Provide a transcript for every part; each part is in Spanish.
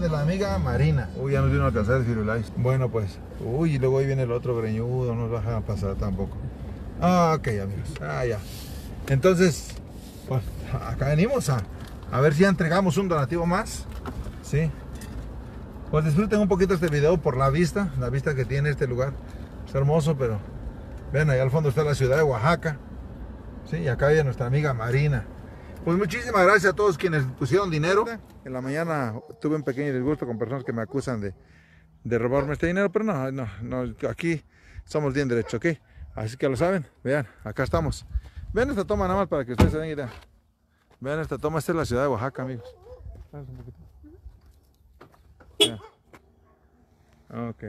de la amiga Marina. Uy, ya nos vino a alcanzar el firulais. Bueno, pues. Uy, y luego ahí viene el otro greñudo, no nos va a pasar tampoco. Ah, ok, amigos. Ah, ya. Entonces, pues acá venimos a, a ver si entregamos un donativo más. Sí. Pues disfruten un poquito este video por la vista, la vista que tiene este lugar. Es hermoso, pero Ven, ahí al fondo está la ciudad de Oaxaca. Sí, y acá viene nuestra amiga Marina. Pues muchísimas gracias a todos quienes pusieron dinero. En la mañana tuve un pequeño disgusto con personas que me acusan de, robarme este dinero, pero no, no, no, aquí somos bien derechos, ¿ok? Así que lo saben, vean, acá estamos. Vean esta toma nada más para que ustedes se den idea. Vean esta toma, esta es la ciudad de Oaxaca, amigos. Ok.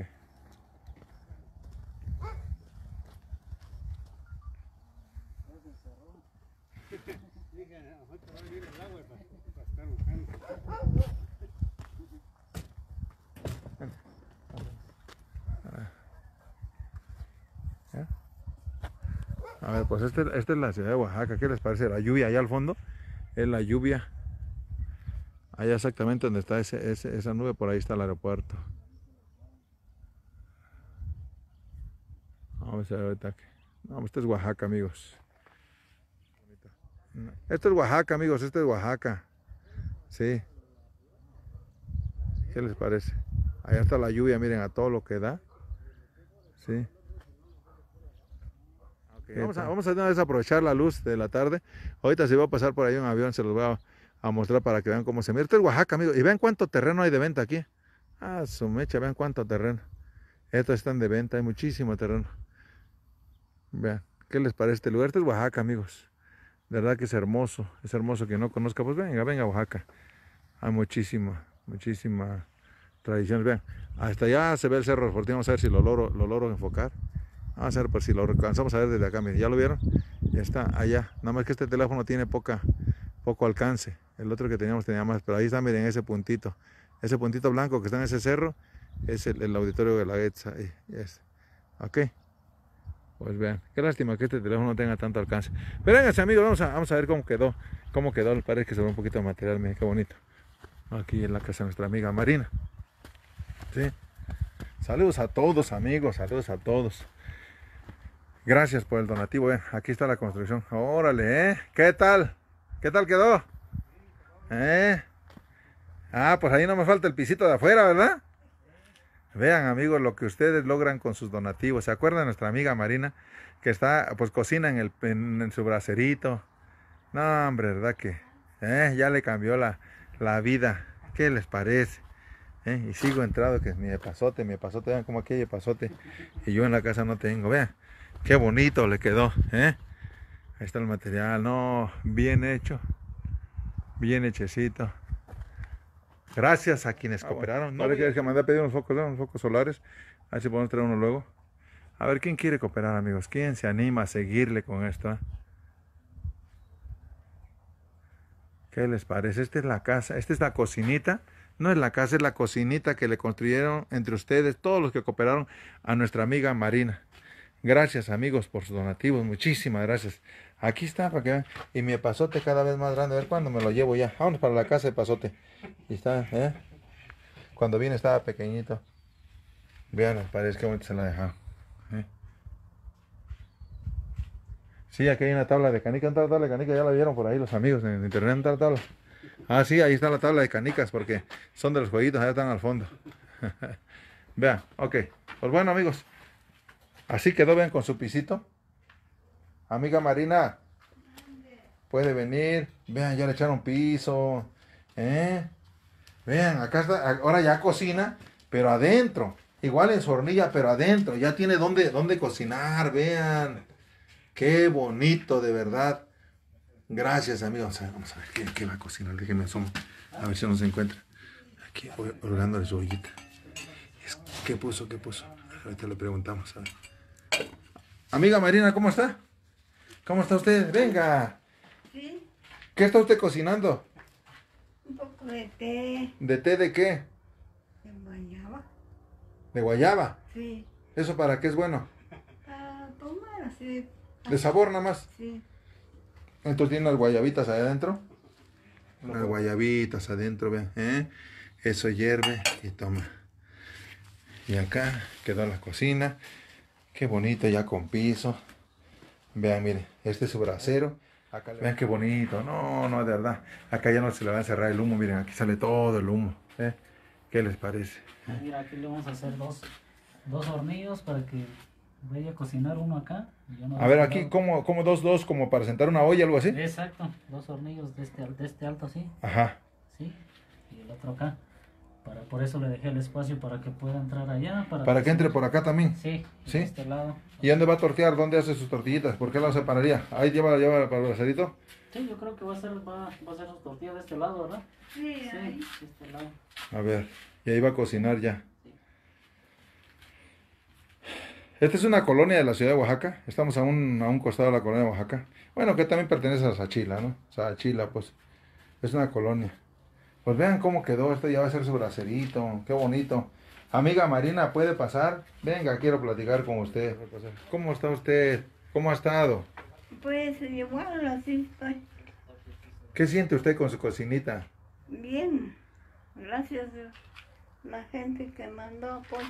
A ver, pues este, esta este es la ciudad de Oaxaca. ¿Qué les parece? La lluvia allá al fondo es la lluvia. Allá exactamente donde está ese, esa nube, por ahí está el aeropuerto. Vamos a ver ahorita. No, este es Oaxaca, amigos. Esto es Oaxaca, amigos. Este es Oaxaca. Sí. ¿Qué les parece? Allá está la lluvia, miren, a todo lo que da. Sí vamos, a, vamos aprovechar la luz de la tarde. Ahorita se va a pasar por ahí un avión, se los voy a, mostrar para que vean cómo se mira. Esto es Oaxaca, amigos. Y vean cuánto terreno hay de venta aquí. Ah, su mecha, vean cuánto terreno. Estos están de venta, hay muchísimo terreno. Vean, ¿qué les parece este lugar? Este es Oaxaca, amigos. De verdad que es hermoso. Es hermoso que no conozca. Pues venga, venga a Oaxaca. Hay muchísima, muchísima tradición. Vean, hasta allá se ve el cerro Fortín. Vamos a ver si lo logro, lo logro enfocar. Vamos a ver por pues, si lo alcanzamos a ver desde acá. Miren, ya lo vieron. Ya está allá. Nada más que este teléfono tiene poca, poco alcance. El otro que teníamos tenía más. Pero ahí está, miren, ese puntito. Ese puntito blanco que está en ese cerro es el, auditorio de la Getza. Ahí, es Ok. Pues vean, qué lástima que este teléfono no tenga tanto alcance. Pero vénganse amigos, vamos a, vamos a ver cómo quedó. Cómo quedó, parece que se ve un poquito de material, miren qué bonito. Aquí en la casa de nuestra amiga Marina. ¿Sí? Saludos a todos amigos, saludos a todos. Gracias por el donativo, eh. Aquí está la construcción. Órale, ¿eh? ¿Qué tal? ¿Qué tal quedó? ¿Eh? Ah, pues ahí no me falta el pisito de afuera, ¿verdad? Vean, amigos, lo que ustedes logran con sus donativos. ¿Se acuerdan de nuestra amiga Marina? Que está, pues cocina en, el, en, su bracerito. No, hombre, ¿verdad que? Eh, ya le cambió la, vida. ¿Qué les parece? Eh, y sigo entrado, que es mi pasote, mi pasote. Vean como aquí hay pasote. Y yo en la casa no tengo, vean. Qué bonito le quedó, ¿eh? Ahí está el material, no, bien hecho, bien hechecito. Gracias a quienes ah, cooperaron. ¿no? que, que a pedir unos focos, ¿eh? focos solares, a ver podemos traer uno luego. A ver, ¿quién quiere cooperar, amigos? ¿Quién se anima a seguirle con esto? Eh? ¿Qué les parece? Esta es la casa, esta es la cocinita. No es la casa, es la cocinita que le construyeron entre ustedes, todos los que cooperaron a nuestra amiga Marina. Gracias amigos por sus donativos, muchísimas gracias. Aquí está, para que vean. Y mi pasote cada vez más grande, a ver cuándo me lo llevo ya. Vámonos para la casa de pasote. Y está, ¿eh? Cuando viene estaba pequeñito. Vean, parece que se la ha dejado ¿eh? Sí, aquí hay una tabla de canicas, una tabla de canicas, ya la vieron por ahí los amigos en internet, una tabla. Ah, sí, ahí está la tabla de canicas porque son de los jueguitos, allá están al fondo. Vean, ok. Pues bueno amigos, Así quedó vean, con su pisito. Amiga Marina, puede venir. Vean, ya le echaron piso. ¿eh? Vean, acá está, ahora ya cocina, pero adentro. Igual en su hornilla, pero adentro. Ya tiene dónde donde cocinar, vean. Qué bonito, de verdad. Gracias, amigos. Vamos a ver, ¿qué, va a cocinar? Déjenme asomar, A ver si nos encuentra. Aquí, olvidándole su ollita. ¿Qué puso? ¿Qué puso? Ahorita le preguntamos. A ver. Amiga Marina, ¿cómo está? ¿Cómo está usted? Venga. que ¿Qué está usted cocinando? Un poco de té. ¿De té de qué? De guayaba. ¿De guayaba? Sí. ¿Eso para qué es bueno? tomar así. ¿De sabor nada más? Sí. Entonces tiene las guayabitas ahí adentro. Las guayabitas adentro, ¿eh? Eso hierve y toma. Y acá quedó la cocina. Qué bonito ya con piso. Vean, miren, este es su brasero. Vean qué bonito. No, no, de verdad. Acá ya no se le va a encerrar el humo. Miren, aquí sale todo el humo. ¿eh? ¿Qué les parece? Ah, mira, aquí le vamos a hacer dos, hornillos para que vaya a cocinar uno acá. a ver, aquí como, dos, dos, como para sentar una olla, algo así. Exacto, dos hornillos de este, de este alto así. Ajá. Sí, y el otro acá. Para, por eso le dejé el espacio para que pueda entrar allá. Para, que, entre por acá también. Sí, ¿Sí? este lado. ¿Y dónde va a tortear? ¿Dónde hace sus tortillitas? ¿Por qué las separaría? ¿Ahí lleva, lleva para el bracerito? Sí, yo creo que va a hacer va, a sus tortillas de este lado, ¿verdad? Sí, sí este lado. A ver, y ahí va a cocinar ya. Esta es una colonia de la ciudad de Oaxaca. Estamos a un, a un costado de la colonia de Oaxaca. Bueno, que también pertenece a Sachila, ¿no? Sachila, pues. Es una colonia. Pues vean cómo quedó, esto ya va a ser su bracerito, qué bonito. Amiga Marina, ¿puede pasar? Venga, quiero platicar con usted. ¿Cómo está usted? ¿Cómo ha estado? Pues igual, eh, así estoy. ¿Qué siente usted con su cocinita? Bien, gracias a la gente que mandó apoyo.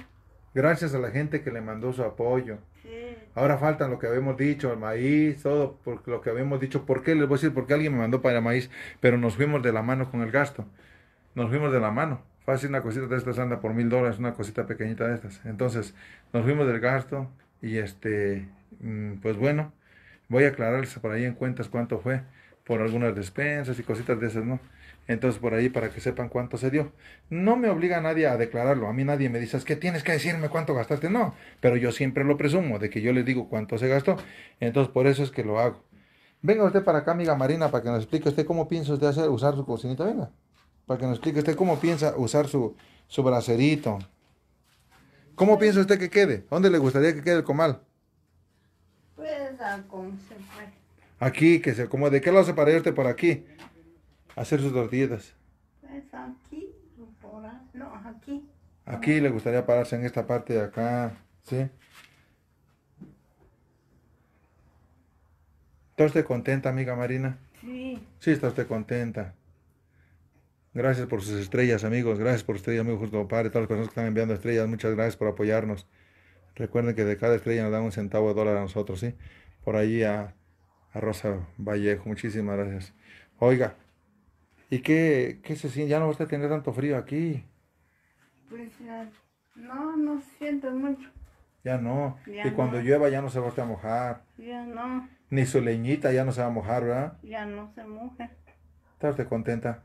Gracias a la gente que le mandó su apoyo. Ahora faltan lo que habíamos dicho, el maíz, todo lo que habíamos dicho. ¿Por qué? Les voy a decir, porque alguien me mandó para el maíz, pero nos fuimos de la mano con el gasto. Nos fuimos de la mano. Fácil, una cosita de estas anda por mil dólares, una cosita pequeñita de estas. Entonces, nos fuimos del gasto y este, mm, pues bueno, voy a aclararles por ahí en cuentas cuánto fue por algunas despensas y cositas de esas, ¿no? Entonces por ahí para que sepan cuánto se dio. No me obliga nadie a declararlo, a mí nadie me dice, es que tienes que decirme cuánto gastaste, no, pero yo siempre lo presumo, de que yo les digo cuánto se gastó, entonces por eso es que lo hago. Venga usted para acá, amiga Marina, para que nos explique usted cómo piensa usted hacer, usar su cocinita, venga, para que nos explique usted cómo piensa usar su, su bracerito. ¿Cómo piensa usted que quede? ¿Dónde le gustaría que quede el comal? Pues a ah, como Aquí, que se acomode. ¿De qué lado se este por aquí? Hacer sus tortillas. Pues aquí, no, aquí. Aquí le gustaría pararse en esta parte de acá, ¿sí? ¿Está usted contenta, amiga Marina? Sí. Sí, está usted contenta. Gracias por sus estrellas, amigos. Gracias por estrellas, amigos Justo Padre. Todas las personas que están enviando estrellas, muchas gracias por apoyarnos. Recuerden que de cada estrella nos dan un centavo de dólar a nosotros, ¿sí? Por ahí a a Rosa Vallejo. Muchísimas gracias. Oiga, ¿y qué, qué se siente? ¿Ya no vas a tener tanto frío aquí? Pues ya, no, no siento mucho. Ya no. y cuando llueva ya no se va a mojar. Ya no. Ni su leñita ya no se va a mojar, ¿verdad? Ya no se moja. ¿Está usted contenta?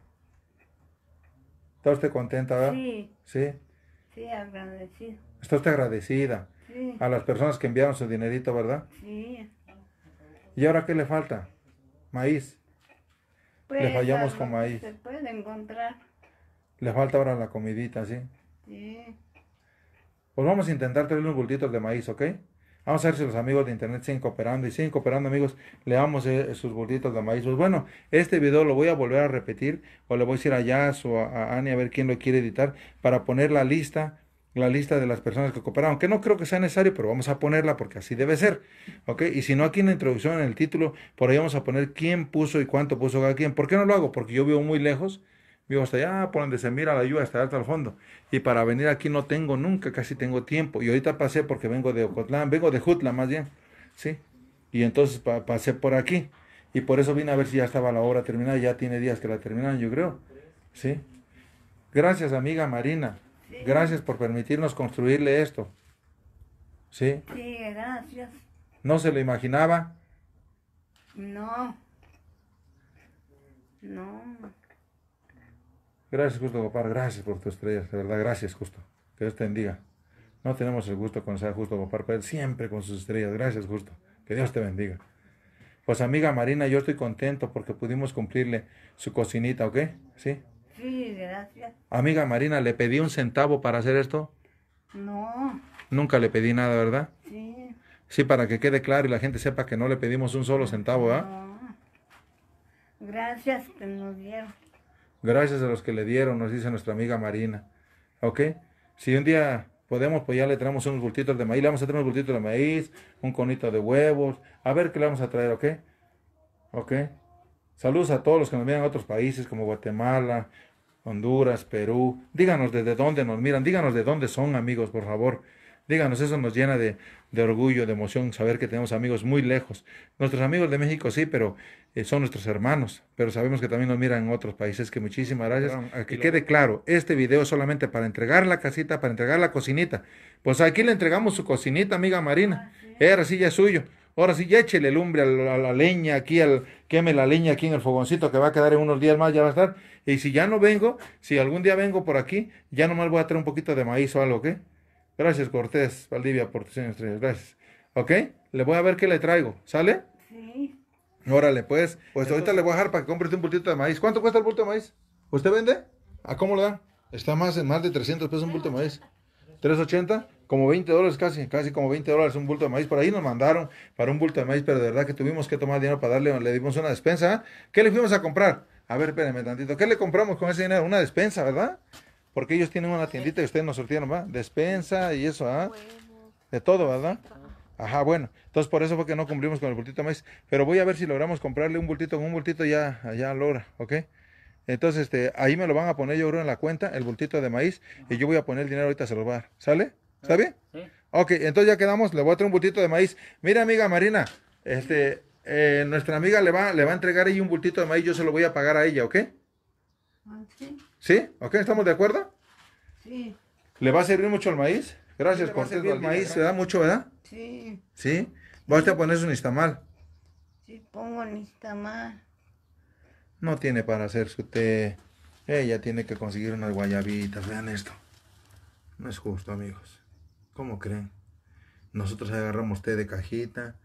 ¿Está usted contenta, verdad? Sí. Sí. Sí, agradecida. ¿Está usted agradecida? Sí. A las personas que enviaron su dinerito, ¿verdad? Sí. ¿Y ahora qué le falta? Maíz. le pues, fallamos con maíz. Se puede encontrar. Le falta ahora la comidita, ¿sí? Sí. Pues vamos a intentar traer unos bultitos de maíz, ¿ok? Vamos a ver si los amigos de internet siguen cooperando y siguen cooperando, amigos. Le damos eh, sus bultitos de maíz. Pues bueno, este video lo voy a volver a repetir o le voy a decir a Jazz o a, a a ver quién lo quiere editar para poner la lista la lista de las personas que cooperaron, que no creo que sea necesario, pero vamos a ponerla porque así debe ser. ¿ok? Y si no, aquí en la introducción, en el título, por ahí vamos a poner quién puso y cuánto puso cada quien. ¿Por qué no lo hago? Porque yo vivo muy lejos, vivo hasta allá, por donde se mira la lluvia, hasta hasta al fondo. Y para venir aquí no tengo nunca, casi tengo tiempo. Y ahorita pasé porque vengo de Ocotlán, vengo de Jutla más bien, ¿sí? Y entonces pasé por aquí. Y por eso vine a ver si ya estaba la obra terminada, ya tiene días que la terminaron, yo creo, ¿sí? Gracias, amiga Marina. Gracias por permitirnos construirle esto. ¿Sí? Sí, gracias. ¿No se lo imaginaba? No. No. Gracias, Justo Gopar. Gracias por tus estrellas. De verdad, gracias, Justo. Que Dios te bendiga. No tenemos el gusto con conocer Justo Gopar, pero siempre con sus estrellas. Gracias, Justo. Que Dios te bendiga. Pues, amiga Marina, yo estoy contento porque pudimos cumplirle su cocinita, ¿ok? Sí. Sí, gracias. Amiga Marina, ¿le pedí un centavo para hacer esto? No. Nunca le pedí nada, ¿verdad? Sí. Sí, para que quede claro y la gente sepa que no le pedimos un solo centavo, ¿ah? Gracias que nos dieron. Gracias a los que le dieron, nos dice nuestra amiga Marina. ¿Ok? Si un día podemos, pues ya le traemos unos bultitos de maíz. Le vamos a traer unos bultitos de maíz, un conito de huevos. A ver qué le vamos a traer, ¿ok? ¿Ok? Saludos a todos los que nos miran a otros países como Guatemala, Honduras, Perú. Díganos desde dónde nos miran, díganos de dónde son amigos, por favor. Díganos, eso nos llena de, orgullo, de emoción, saber que tenemos amigos muy lejos. Nuestros amigos de México sí, pero eh, son nuestros hermanos, pero sabemos que también nos miran en otros países. Que muchísimas gracias. que quede claro, este video es solamente para entregar la casita, para entregar la cocinita. Pues aquí le entregamos su cocinita, amiga Marina. Era sí ya es suyo. Ahora sí, ya échele lumbre a la, leña aquí, al, queme la leña aquí en el fogoncito que va a quedar en unos días más, ya va a estar. Y si ya no vengo, si algún día vengo por aquí, ya nomás voy a traer un poquito de maíz o algo, ¿ok? Gracias, Cortés, Valdivia, por tus gracias. ¿Ok? Le voy a ver qué le traigo, ¿sale? Sí. Órale, pues. Pues ahorita le voy a dejar para que compre un bultito de maíz. ¿Cuánto cuesta el bulto de maíz? ¿Usted vende? ¿A cómo le da? Está más, en más de 300 pesos un bulto de maíz. ¿380? como 20 dólares casi, casi como 20 dólares un bulto de maíz. Por ahí nos mandaron para un bulto de maíz, pero de verdad que tuvimos que tomar dinero para darle, le dimos una despensa. ¿Qué le fuimos a comprar? A ver, espérenme tantito. ¿Qué le compramos con ese dinero? Una despensa, ¿verdad? Porque ellos tienen una tiendita y ustedes nos sortieron, ¿va? Despensa y eso, ¿ah? De todo, ¿verdad? Ajá, bueno. Entonces por eso fue que no cumplimos con el bultito de maíz. Pero voy a ver si logramos comprarle un bultito. Con un bultito ya, allá logra, ¿ok? Entonces, este, ahí me lo van a poner yo creo en la cuenta, el bultito de maíz, y yo voy a poner el dinero ahorita a salvar, ¿Sale? ¿Está bien? Sí. Ok, entonces ya quedamos, le voy a traer un bultito de maíz. Mira, amiga Marina, este, eh, nuestra amiga le va, le va a entregar ahí un bultito de maíz, yo se lo voy a pagar a ella, ¿ok? Ah, sí. ¿Sí? ¿Ok? ¿Estamos de acuerdo? Sí. ¿Le va a servir mucho el maíz? Gracias, por el maíz, se da mucho, ¿verdad? Sí. ¿Sí? ¿Va usted a ponerse un istamal? Sí, pongo un istamal No tiene para hacer su té. Ella tiene que conseguir unas guayabitas, vean esto. No es justo, amigos. ¿Cómo creen? Nosotros agarramos té de cajita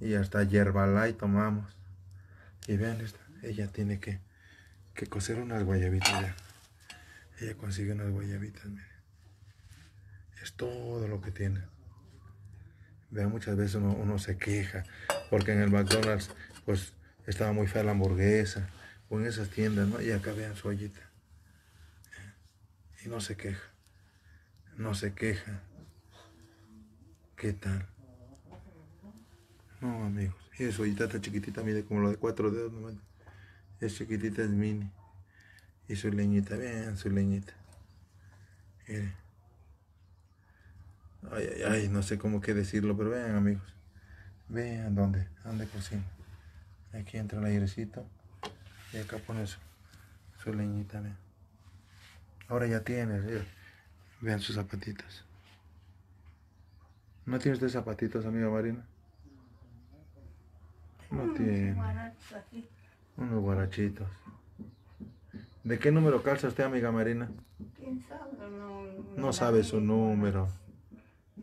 y hasta y tomamos. Y vean esta, ella tiene que, que coser unas guayabitas ya. Ella consigue unas guayabitas, miren. Es todo lo que tiene. Vean, muchas veces uno, se queja porque en el McDonald's, pues, estaba muy fea la hamburguesa o en esas tiendas, ¿no? Y acá vean su ollita. ¿Eh? Y no se queja, no se queja. ¿Qué tal? No, amigos. Eso, ollita está chiquitita, mire, como la de cuatro dedos Es chiquitita, es mini. Y su leñita, bien, su leñita. Miren. Ay, ay, ay, no sé cómo que decirlo, pero vean, amigos. Vean dónde, dónde cocina. Aquí entra el airecito. Y acá pone su, su leñita, bien. Ahora ya tiene, vean sus zapatitos ¿No tiene usted zapatitos, amiga Marina? No tiene. Unos guarachitos. ¿De qué número calza usted, amiga Marina? No, sabe su número.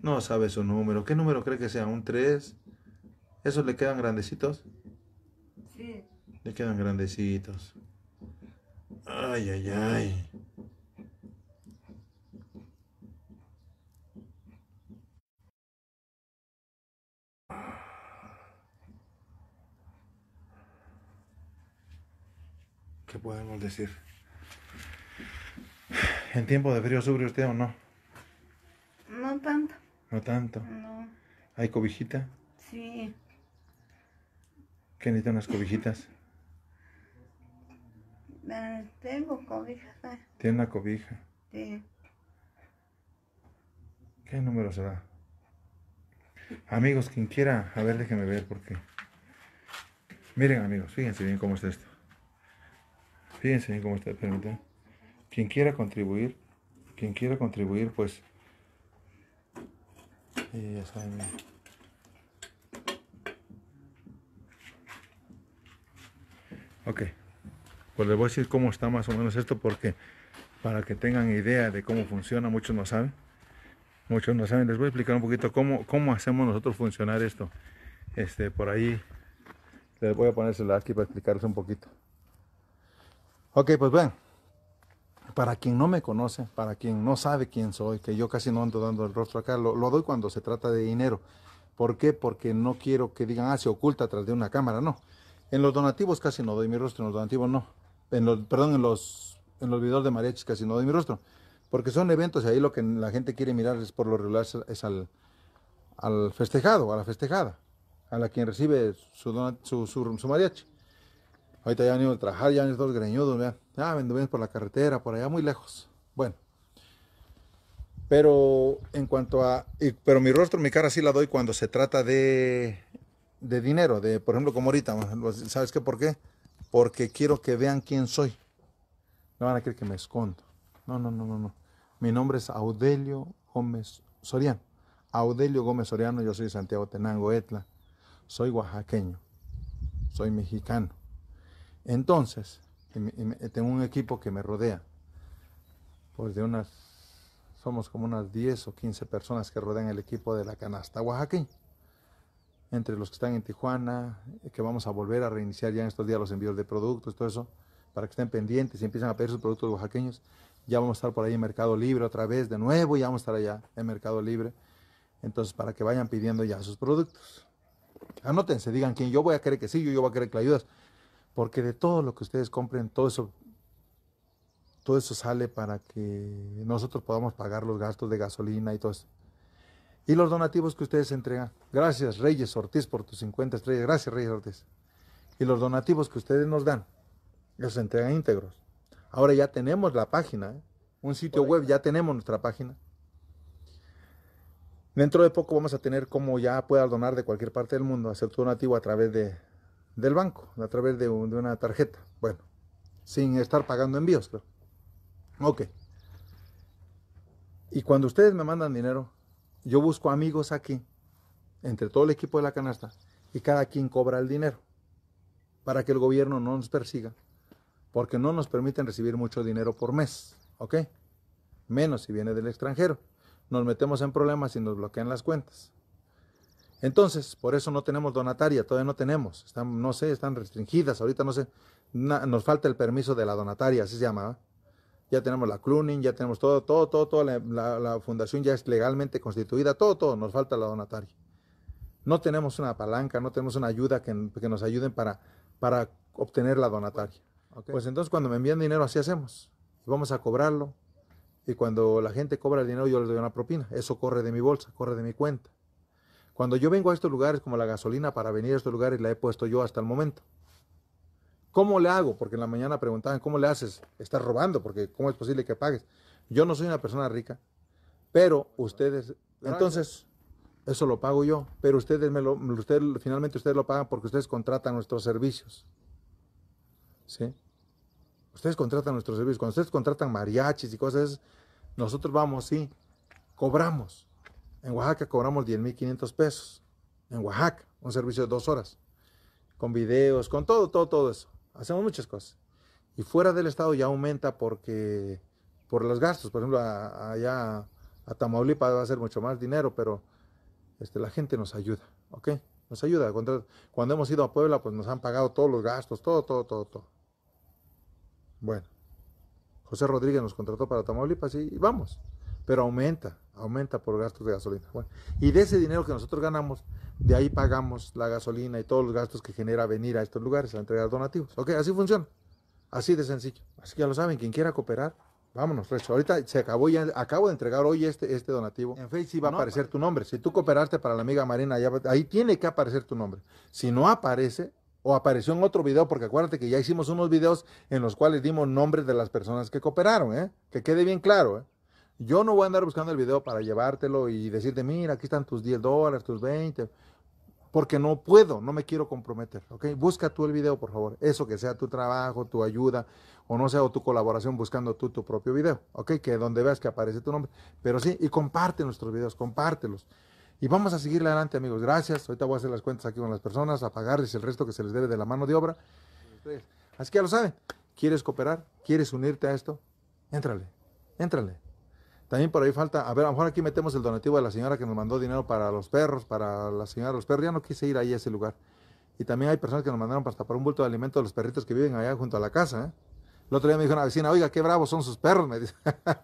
No sabe su número. ¿Qué número cree que sea? ¿Un 3? ¿Esos le quedan grandecitos? Sí. Le quedan grandecitos. Ay, ay, ay. ¿Qué podemos decir? ¿En tiempo de frío sube usted o no? No tanto. No tanto. No. ¿Hay cobijita? Sí. ¿Qué necesita unas cobijitas? Ah, tengo cobijas. Ah. ¿Tiene una cobija? Sí. ¿Qué número será? Amigos, quien quiera, a ver, déjenme ver porque... Miren amigos, fíjense bien cómo está esto. Fíjense cómo está, permítanme. Quien quiera contribuir, quien quiera contribuir, pues. Eh, ok. Pues les voy a decir cómo está más o menos esto porque para que tengan idea de cómo funciona, muchos no saben. Muchos no saben. Les voy a explicar un poquito cómo, hacemos nosotros funcionar esto. Este, por ahí les voy a ponérselo aquí para explicarles un poquito. Ok, pues bueno, para quien no me conoce, para quien no sabe quién soy, que yo casi no ando dando el rostro acá, lo, doy cuando se trata de dinero. ¿Por qué? Porque no quiero que digan, ah, se oculta atrás de una cámara, no. En los donativos casi no doy mi rostro, en los donativos no. En perdón, en los, en los videos de mariachis casi no doy mi rostro. Porque son eventos y ahí lo que la gente quiere mirar es por lo regular es al, al festejado, a la festejada, a la quien recibe su, su, su mariachi. Ahorita ya han ido a trabajar, ya han ido greñudos, vean. Ah, por la carretera, por allá muy lejos. Bueno. Pero en cuanto a... pero mi rostro, mi cara sí la doy cuando se trata de, dinero. de Por ejemplo, como ahorita. ¿Sabes qué? ¿Por qué? Porque quiero que vean quién soy. No van a creer que me escondo. No, no, no, no, no. Mi nombre es Audelio Gómez Soriano. Audelio Gómez Soriano, yo soy Santiago Tenango Etla. Soy oaxaqueño. Soy mexicano entonces, tengo un equipo que me rodea, pues de unas, somos como unas 10 o 15 personas que rodean el equipo de la canasta oaxaqueña. Entre los que están en Tijuana, que vamos a volver a reiniciar ya en estos días los envíos de productos, todo eso, para que estén pendientes y empiecen a pedir sus productos oaxaqueños. Ya vamos a estar por ahí en Mercado Libre otra vez, de nuevo, ya vamos a estar allá en Mercado Libre. Entonces, para que vayan pidiendo ya sus productos. Anótense, digan quién yo voy a querer que sí, yo, yo voy a querer que la ayudas porque de todo lo que ustedes compren, todo eso, todo eso sale para que nosotros podamos pagar los gastos de gasolina y todo eso. Y los donativos que ustedes entregan. Gracias, Reyes Ortiz, por tus 50 estrellas. Gracias, Reyes Ortiz. Y los donativos que ustedes nos dan, los entregan íntegros. Ahora ya tenemos la página, ¿eh? un sitio web, ya tenemos nuestra página. Dentro de poco vamos a tener cómo ya puedas donar de cualquier parte del mundo, hacer tu donativo a través de, del banco a través de, una tarjeta. Bueno, sin estar pagando envíos, pero, Ok. Y cuando ustedes me mandan dinero, yo busco amigos aquí, entre todo el equipo de la canasta, y cada quien cobra el dinero para que el gobierno no nos persiga, porque no nos permiten recibir mucho dinero por mes, ¿ok? Menos si viene del extranjero. Nos metemos en problemas y nos bloquean las cuentas. Entonces, por eso no tenemos donataria, todavía no tenemos, están, no sé, están restringidas, ahorita no sé, nos falta el permiso de la donataria, así se llama. Ya tenemos la cloning, ya tenemos todo, todo, todo, toda la, fundación ya es legalmente constituida, todo, todo, nos falta la donataria. No tenemos una palanca, no tenemos una ayuda que, nos ayuden para, para obtener la donataria. Pues entonces cuando me envían dinero así hacemos, vamos a cobrarlo y cuando la gente cobra el dinero yo les doy una propina, eso corre de mi bolsa, corre de mi cuenta. Cuando yo vengo a estos lugares, como la gasolina para venir a estos lugares la he puesto yo hasta el momento. ¿Cómo le hago? Porque en la mañana preguntaban, ¿cómo le haces? Estás robando, porque ¿cómo es posible que pagues? Yo no soy una persona rica, pero ustedes, entonces, eso lo pago yo, pero ustedes, me lo, finalmente ustedes lo pagan porque ustedes contratan nuestros servicios. ¿Sí? Ustedes contratan nuestros servicios. Cuando ustedes contratan mariachis y cosas, nosotros vamos, y cobramos. En Oaxaca cobramos 10.500 pesos. En Oaxaca, un servicio de dos horas. Con videos, con todo, todo, todo eso. Hacemos muchas cosas. Y fuera del estado ya aumenta porque por los gastos. Por ejemplo, allá a Tamaulipas va a ser mucho más dinero, pero este, la gente nos ayuda, ¿ok? Nos ayuda. Cuando, cuando hemos ido a Puebla, pues nos han pagado todos los gastos, todo, todo, todo, todo. Bueno, José Rodríguez nos contrató para Tamaulipas y, y vamos pero aumenta, aumenta por gastos de gasolina. y de ese dinero que nosotros ganamos, de ahí pagamos la gasolina y todos los gastos que genera venir a estos lugares a entregar donativos. Ok, así funciona. Así de sencillo. Así que ya lo saben, quien quiera cooperar, vámonos, Ahorita se acabó, ya acabo de entregar hoy este, este donativo. En Facebook va a aparecer tu nombre. Si tú cooperaste para la amiga Marina, ahí tiene que aparecer tu nombre. Si no aparece, o apareció en otro video, porque acuérdate que ya hicimos unos videos en los cuales dimos nombres de las personas que cooperaron, ¿eh? Que quede bien claro, ¿eh? Yo no voy a andar buscando el video para llevártelo y decirte, mira, aquí están tus 10 dólares, tus 20, porque no puedo, no me quiero comprometer, ¿ok? Busca tú el video, por favor. Eso que sea tu trabajo, tu ayuda, o no sea tu colaboración buscando tú tu propio video, ¿ok? Que donde veas que aparece tu nombre. Pero sí, y comparte nuestros videos, compártelos. Y vamos a seguirle adelante, amigos. Gracias. Ahorita voy a hacer las cuentas aquí con las personas, a pagarles el resto que se les debe de la mano de obra. Así que ya lo saben. ¿Quieres cooperar? ¿Quieres unirte a esto? Éntrale, éntrale. También por ahí falta, a ver, a lo mejor aquí metemos el donativo de la señora que nos mandó dinero para los perros, para la señora de los perros. Ya no quise ir ahí a ese lugar. Y también hay personas que nos mandaron pues, para tapar un bulto de alimento de los perritos que viven allá junto a la casa. ¿eh? El otro día me dijo una vecina, oiga, qué bravos son sus perros. Me dice,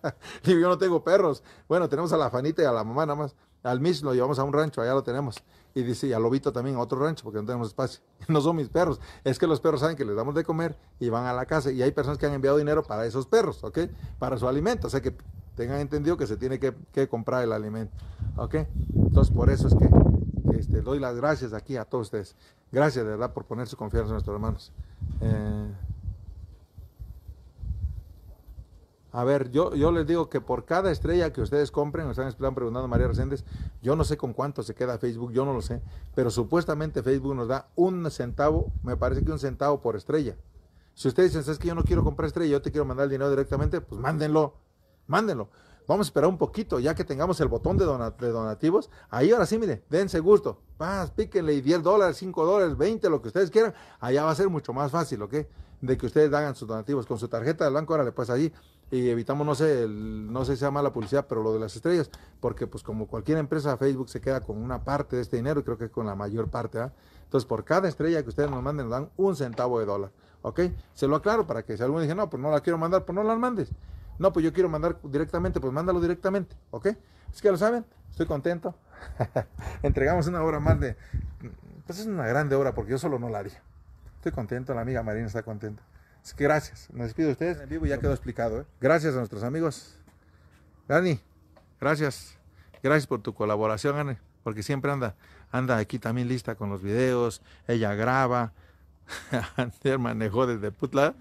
yo no tengo perros. Bueno, tenemos a la fanita y a la mamá nada más. Al mismo, lo llevamos a un rancho, allá lo tenemos. Y dice, y al Lobito también a otro rancho, porque no tenemos espacio. no son mis perros. Es que los perros saben que les damos de comer y van a la casa. Y hay personas que han enviado dinero para esos perros, ¿ok? Para su alimento. O sea que tengan entendido que se tiene que, comprar el alimento. ¿Ok? Entonces, por eso es que este, doy las gracias aquí a todos ustedes. Gracias de verdad por poner su confianza en nuestros hermanos. Eh, a ver, yo, yo les digo que por cada estrella que ustedes compren, me están preguntando María Reséndez, yo no sé con cuánto se queda Facebook, yo no lo sé, pero supuestamente Facebook nos da un centavo, me parece que un centavo por estrella. Si ustedes dicen, es que yo no quiero comprar estrella, yo te quiero mandar el dinero directamente, pues mándenlo mándenlo. Vamos a esperar un poquito, ya que tengamos el botón de, donativos. Ahí ahora sí, mire, dense gusto. píquenle y 10 dólares, 5 dólares, 20, lo que ustedes quieran. Allá va a ser mucho más fácil, ¿ok? De que ustedes hagan sus donativos con su tarjeta de ahora le pues allí y evitamos, no sé, el, no sé si sea mala publicidad, pero lo de las estrellas, porque pues como cualquier empresa, Facebook se queda con una parte de este dinero y creo que con la mayor parte, ¿ah? Entonces, por cada estrella que ustedes nos manden, nos dan un centavo de dólar, ¿ok? Se lo aclaro para que si alguno dice, no, pues no la quiero mandar, pues no la mandes. No, pues yo quiero mandar directamente, pues mándalo directamente, ¿ok? Es que lo saben, estoy contento. Entregamos una obra más de... Pues es una grande obra porque yo solo no la haría. Estoy contento, la amiga Marina está contenta. Así que gracias, me despido de ustedes. En vivo ya quedó explicado, ¿eh? Gracias a nuestros amigos. Dani, gracias. Gracias por tu colaboración, Dani, porque siempre anda, anda aquí también lista con los videos, ella graba. Ander manejó desde Putla.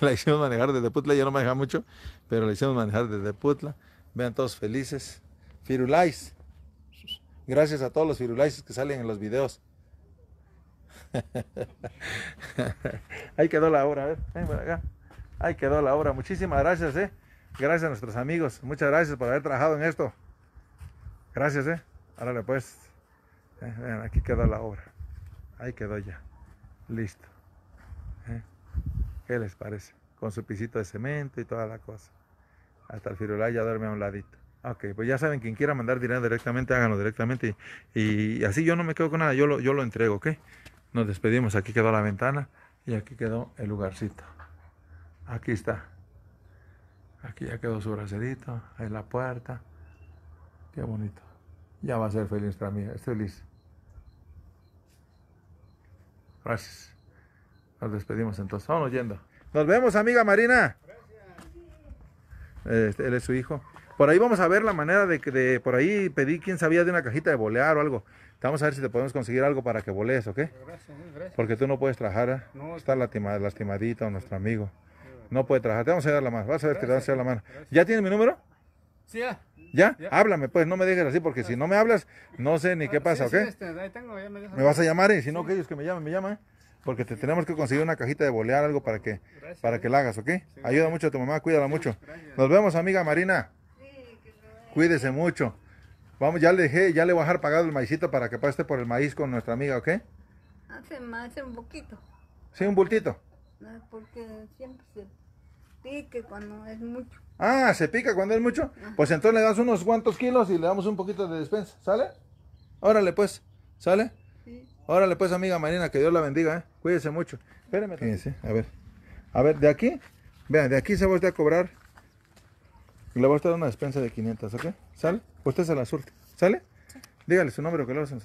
La hicimos manejar desde Putla. ya no maneja mucho, pero la hicimos manejar desde Putla. Vean todos felices. Firulais. Gracias a todos los firulais que salen en los videos. Ahí quedó la obra. Ahí quedó la obra. Muchísimas gracias, eh. Gracias a nuestros amigos. Muchas gracias por haber trabajado en esto. Gracias, eh. Ahora pues. Eh, aquí quedó la obra. Ahí quedó ya. Listo. ¿Eh? ¿Qué les parece? Con su pisito de cemento y toda la cosa. Hasta el firulá ya duerme a un ladito. Ok, pues ya saben, quien quiera mandar dinero directamente, háganlo directamente. Y, así yo no me quedo con nada, yo lo, yo lo entrego, ¿ok? Nos despedimos, aquí quedó la ventana y aquí quedó el lugarcito. Aquí está. Aquí ya quedó su bracerito, ahí la puerta. Qué bonito. Ya va a ser feliz para mí, estoy feliz. Gracias. Nos despedimos entonces. Vamos yendo. Nos vemos, amiga Marina. Gracias. Este, él es su hijo. Por ahí vamos a ver la manera de que de, por ahí pedí quién sabía de una cajita de bolear o algo. Vamos a ver si te podemos conseguir algo para que volees, ¿ok? Eh, gracias, Porque tú no puedes trabajar. ¿eh? No, Está lastimadita lastimadito nuestro amigo. No puede trabajar. Te vamos a dar la mano. Vas a ver que te a la eh, mano. ¿Ya tienes mi número? Sí, ya, háblame, pues, no me dejes así, porque si ah. no me hablas, no sé ni qué pasa, ¿ok? Este, me, vas a llamar, y eh, si no, que ellos que me llamen, me llaman, porque tenemos que conseguir una cajita de bolear, algo para que, para que la hagas, ¿ok? Ayuda mucho a tu mamá, cuídala mucho. Nos vemos, amiga Marina. Cuídese mucho. Vamos, ya le dejé, ya le voy a dejar pagado el maicito para que pase por el maíz con nuestra amiga, ¿ok? Hace más, hace un poquito. Sí, un bultito. Ah, porque siempre se pique cuando es mucho. Ah, se pica cuando es mucho. Pues entonces le das unos cuantos kilos y le damos un poquito de despensa. ¿Sale? Órale pues. ¿Sale? Sí. Órale pues, amiga Marina, que Dios la bendiga, ¿eh? Cuídese mucho. Espérame. Fíjense, a ver. A ver, de aquí, vean, de aquí se va usted a cobrar. Le va a dar una despensa de 500, ¿ok? ¿Sale? Usted es la azul. ¿Sale? Dígale su nombre, que lo se en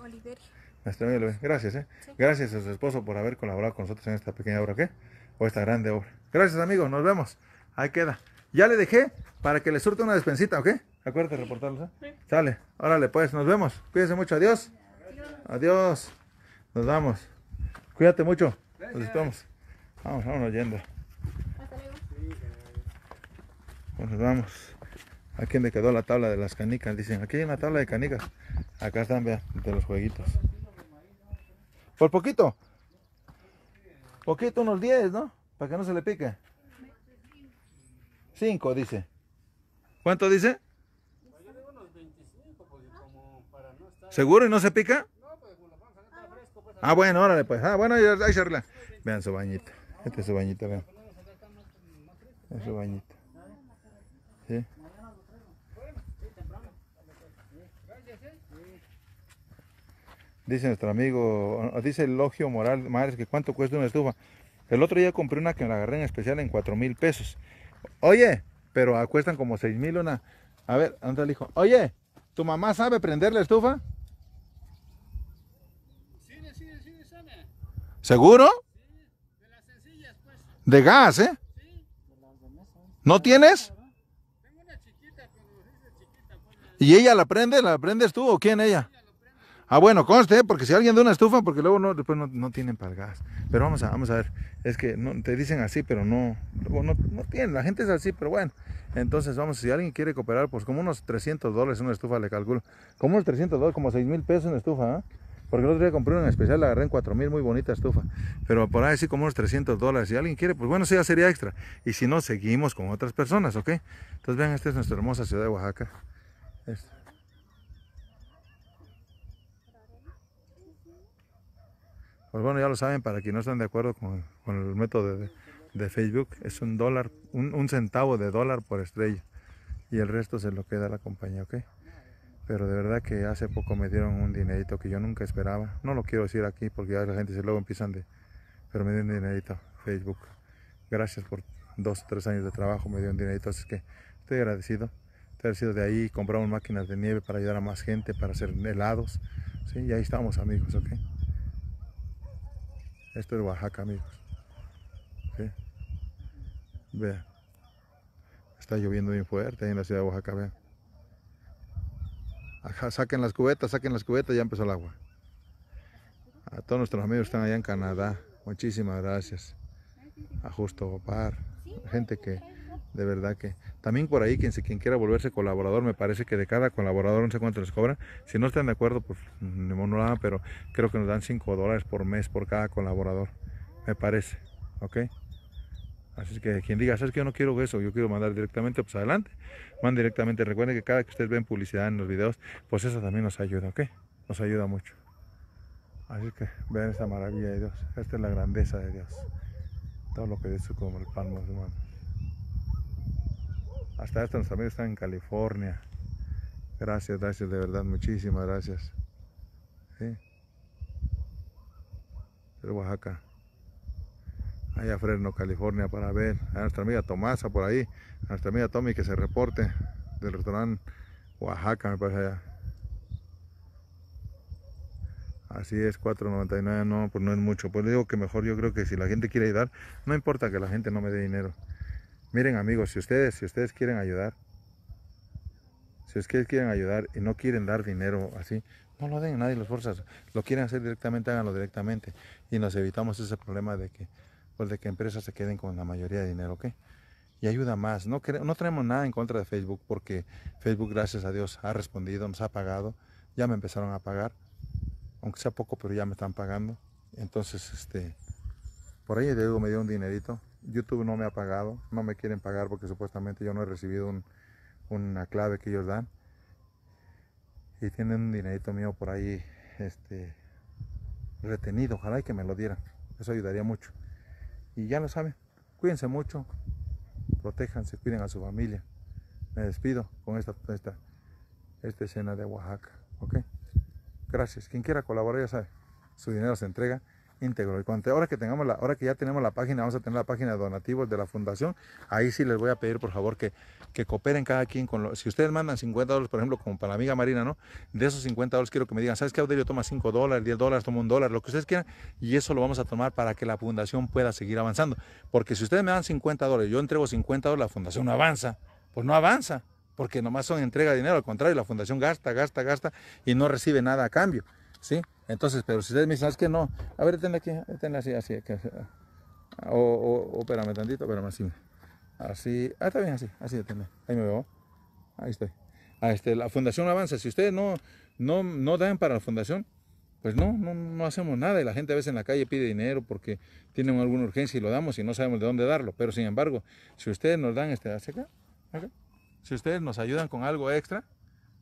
Oliverio. Gracias, ¿eh? Gracias a su esposo por haber colaborado con nosotros en esta pequeña obra, ¿ok? o esta grande obra. Gracias, amigos. Nos vemos. Ahí queda. Ya le dejé para que le surte una despensita, ¿ok? Acuérdate de reportarlo ¿eh? Sí. Sale. Órale, pues. Nos vemos. Cuídense mucho. Adiós. Adiós. Nos vamos. Cuídate mucho. Nos estamos. Vamos, vámonos yendo. Pues nos vamos. Aquí me quedó la tabla de las canicas? Dicen, aquí hay una tabla de canicas. Acá están, vean, de los jueguitos. Por poquito. Poquito, unos 10, ¿no? Para que no se le pique. 5, dice. ¿Cuánto dice? Yo digo unos 25, como para no estar... ¿Seguro y no se pica? No, pues fresco. ah, bueno, órale pues. Ah, bueno, ahí se arregla. Vean su bañita. Este es su bañita, vean. Es su bañita. ¿Sí? Dice nuestro amigo, dice el Logio Moral Mares que cuánto cuesta una estufa. El otro día compré una que me la agarré en especial en cuatro mil pesos. Oye, pero ah, cuestan como seis mil una. A ver, el hijo, oye, ¿tu mamá sabe prender la estufa? Sí, sí, sí, ¿Seguro? de las sencillas, pues. De gas, ¿eh? ¿No tienes? Tengo una chiquita, pero dice chiquita. Pues, ¿Y ella la prende? ¿La prendes tú o quién ella? Ah, bueno, conste, ¿eh? porque si alguien da una estufa, porque luego no, después no, tienen para gas. Pero vamos a, vamos a ver, es que no, te dicen así, pero no, no, tienen, la gente es así, pero bueno. Entonces, vamos, si alguien quiere cooperar, pues como unos 300 dólares una estufa le calculo. Como unos 300 dólares, como 6 mil pesos una estufa, ¿ah? Porque el otro día compré una en especial, la agarré en 4 mil, muy bonita estufa. Pero por ahí sí como unos 300 dólares. Si alguien quiere, pues bueno, eso ya sería extra. Y si no, seguimos con otras personas, ¿ok? Entonces vean, esta es nuestra hermosa ciudad de Oaxaca. Pues bueno, ya lo saben, para quienes no están de acuerdo con, el método de, Facebook, es un dólar, un, centavo de dólar por estrella. Y el resto se lo queda la compañía, ¿ok? Pero de verdad que hace poco me dieron un dinerito que yo nunca esperaba. No lo quiero decir aquí porque ya la gente se luego empiezan de... Pero me dieron un dinerito, Facebook. Gracias por dos o tres años de trabajo, me dio un dinerito. Así que estoy agradecido. Estoy sido de ahí. Compramos máquinas de nieve para ayudar a más gente, para hacer helados. ¿sí? Y ahí estamos amigos, ¿ok? Esto es Oaxaca, amigos. ¿Sí? Vean. Está lloviendo bien fuerte en la ciudad de Oaxaca, vean. saquen las cubetas, saquen las cubetas, ya empezó el agua. A todos nuestros amigos que están allá en Canadá, muchísimas gracias. A Justo Opar, gente que de verdad que también por ahí quien, quien quiera volverse colaborador, me parece que de cada colaborador no sé cuánto les cobran, si no están de acuerdo pues ni modo nada pero creo que nos dan 5 dólares por mes por cada colaborador, me parece, ¿ok? Así que quien diga, ¿sabes que yo no quiero eso? Yo quiero mandar directamente, pues adelante, manden directamente. Recuerden que cada que ustedes ven publicidad en los videos, pues eso también nos ayuda, ¿ok? Nos ayuda mucho. Así que vean esa maravilla de Dios, esta es la grandeza de Dios. Todo lo que dice como el pan más hasta nuestra amigos están en California. Gracias, gracias, de verdad, muchísimas gracias. De Oaxaca. Allá Fresno, California, para ver a nuestra amiga Tomasa por ahí, a nuestra amiga Tommy que se reporte del restaurante Oaxaca, me parece allá. Así es, 4.99, no, pues no es mucho. Pues digo que mejor yo creo que si la gente quiere ayudar, no importa que la gente no me dé dinero. Miren amigos, si ustedes, si ustedes quieren ayudar, si ustedes quieren ayudar y no quieren dar dinero así, no lo den, a nadie los fuerzas, Lo quieren hacer directamente, háganlo directamente. Y nos evitamos ese problema de que, pues, de que empresas se queden con la mayoría de dinero, ¿ok? Y ayuda más. No, no tenemos nada en contra de Facebook porque Facebook, gracias a Dios, ha respondido, nos ha pagado. Ya me empezaron a pagar, aunque sea poco, pero ya me están pagando. Entonces, este, por ahí Diego me dio un dinerito YouTube no me ha pagado, no me quieren pagar porque supuestamente yo no he recibido una clave que ellos dan. Y tienen un dinerito mío por ahí este, retenido, ojalá y que me lo dieran, eso ayudaría mucho. Y ya lo saben, cuídense mucho, protéjanse, cuiden a su familia. Me despido con esta, esta, esta escena de Oaxaca, ¿ok? Gracias, quien quiera colaborar ya sabe, su dinero se entrega íntegro. ahora que tengamos la, ahora que ya tenemos la página, vamos a tener la página de donativos de la fundación. Ahí sí les voy a pedir por favor que, que cooperen cada quien con lo, si ustedes mandan 50 dólares, por ejemplo, como para la amiga Marina, ¿no? De esos 50 dólares quiero que me digan, ¿sabes qué yo toma 5 dólares, 10 dólares, toma un dólar, lo que ustedes quieran? Y eso lo vamos a tomar para que la fundación pueda seguir avanzando. Porque si ustedes me dan 50 dólares, yo entrego 50 dólares, la fundación no avanza. Pues no avanza porque nomás son entrega de dinero, al contrario, la fundación gasta, gasta, gasta y no recibe nada a cambio. ¿sí? Entonces, pero si ustedes me dicen, ah, es que no, a ver, tenle aquí, tenle así, así, ah, o, o, espérame tantito, espérame así, así, ah, está bien, así, así, ahí me veo, ahí estoy. Ah, este, la fundación avanza, si ustedes no, no, no dan para la fundación, pues no, no, no, hacemos nada y la gente a veces en la calle pide dinero porque tienen alguna urgencia y lo damos y no sabemos de dónde darlo. Pero sin embargo, si ustedes nos dan, este, acá, acá, si ustedes nos ayudan con algo extra,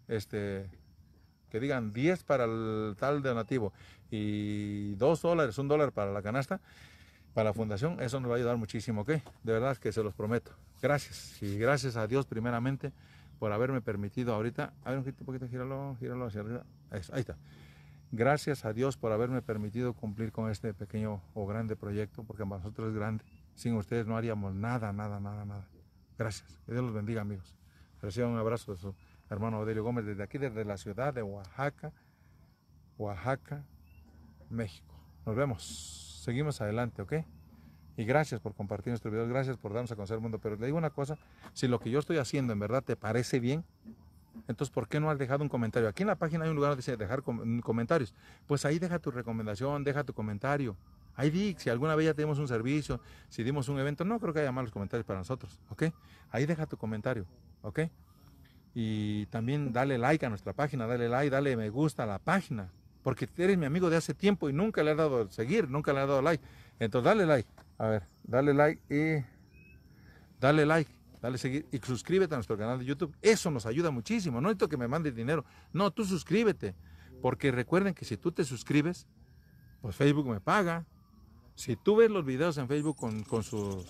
este, que digan 10 para el tal donativo y 2 dólares, 1 dólar para la canasta, para la fundación, eso nos va a ayudar muchísimo, ¿ok? De verdad que se los prometo. Gracias. Y gracias a Dios primeramente por haberme permitido ahorita, a ver un poquito, gíralo, gíralo hacia arriba. ahí está. Gracias a Dios por haberme permitido cumplir con este pequeño o grande proyecto, porque para nosotros es grande. Sin ustedes no haríamos nada, nada, nada, nada. Gracias. Que Dios los bendiga, amigos. Reciban un abrazo de su hermano Odelio Gómez, desde aquí, desde la ciudad de Oaxaca, Oaxaca, México. Nos vemos, seguimos adelante, ¿ok? Y gracias por compartir nuestro video, gracias por darnos a conocer el mundo. Pero le digo una cosa, si lo que yo estoy haciendo en verdad te parece bien, entonces, ¿por qué no has dejado un comentario? Aquí en la página hay un lugar donde dice dejar comentarios. Pues ahí deja tu recomendación, deja tu comentario. Ahí di, si alguna vez ya tenemos un servicio, si dimos un evento, no creo que haya malos comentarios para nosotros, ¿ok? Ahí deja tu comentario, ¿ok? Y también dale like a nuestra página, dale like, dale me gusta a la página. Porque eres mi amigo de hace tiempo y nunca le ha dado seguir, nunca le ha dado like. Entonces dale like. A ver, dale like y dale like, dale seguir y suscríbete a nuestro canal de YouTube. Eso nos ayuda muchísimo. No esto que me mandes dinero. No, tú suscríbete. Porque recuerden que si tú te suscribes, pues Facebook me paga, si tú ves los videos en Facebook con, con su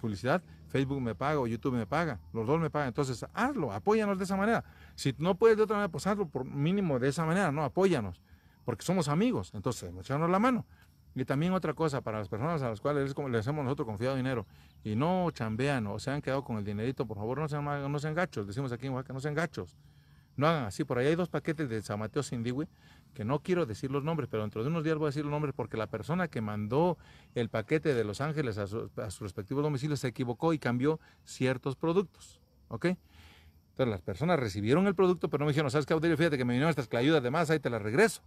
publicidad, Facebook me paga o YouTube me paga, los dos me pagan. Entonces, hazlo, apóyanos de esa manera. Si no puedes de otra manera, pues hazlo por mínimo de esa manera, no, apóyanos, porque somos amigos. Entonces, echarnos la mano. Y también otra cosa, para las personas a las cuales les hemos nosotros confiado dinero y no chambean o se han quedado con el dinerito, por favor, no sean, no sean gachos. Decimos aquí en Oaxaca, no sean gachos. No hagan así. Por ahí hay dos paquetes de San Mateo Sindigui que no quiero decir los nombres, pero dentro de unos días voy a decir los nombres porque la persona que mandó el paquete de Los Ángeles a, su, respectivo sus se equivocó y cambió ciertos productos. ¿Ok? Entonces las personas recibieron el producto, pero no me dijeron, ¿sabes qué, Audelio? Fíjate que me vinieron estas clayudas de más, ahí te la regreso.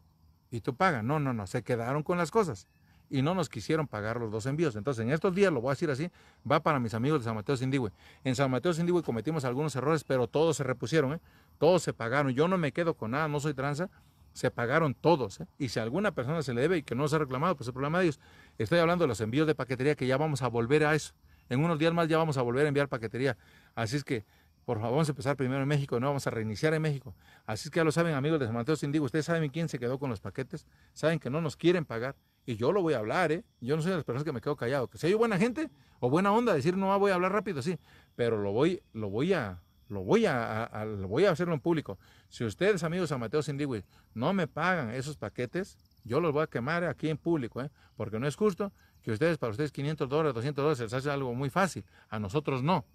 Y tú pagas. No, no, no, se quedaron con las cosas. Y no nos quisieron pagar los dos envíos. Entonces, en estos días, lo voy a decir así, va para mis amigos de San Mateo Sindigüe En San Mateo Sindigüe cometimos algunos errores, pero todos se repusieron, ¿eh? Todos se pagaron. Yo no me quedo con nada, no soy tranza se pagaron todos. ¿eh? Y si a alguna persona se le debe y que no se ha reclamado, pues es problema de ellos. Estoy hablando de los envíos de paquetería, que ya vamos a volver a eso. En unos días más ya vamos a volver a enviar paquetería. Así es que, por favor, vamos a empezar primero en México, no vamos a reiniciar en México. Así es que ya lo saben, amigos de San Mateo Sindigo, ustedes saben quién se quedó con los paquetes, saben que no nos quieren pagar. Y yo lo voy a hablar, ¿eh? Yo no soy de las personas que me quedo callado. Que soy buena gente o buena onda, decir no voy a hablar rápido, sí. Pero lo voy, lo voy a, lo voy a, voy a hacerlo en público. Si ustedes, amigos Mateo indígenas, no me pagan esos paquetes, yo los voy a quemar aquí en público, ¿eh? porque no es justo que ustedes, para ustedes 500 dólares, 200 dólares, les hace algo muy fácil. A nosotros no.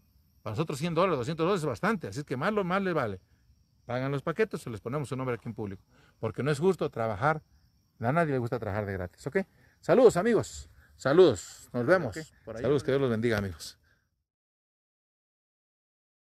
Para nosotros 100 dólares, 200 dólares es bastante, así que más lo más les vale. Pagan los paquetes, o les ponemos su nombre aquí en público, porque no es justo trabajar, a nadie le gusta trabajar de gratis, ¿ok? Saludos, amigos. Saludos, nos vemos. Saludos, que Dios los bendiga, amigos.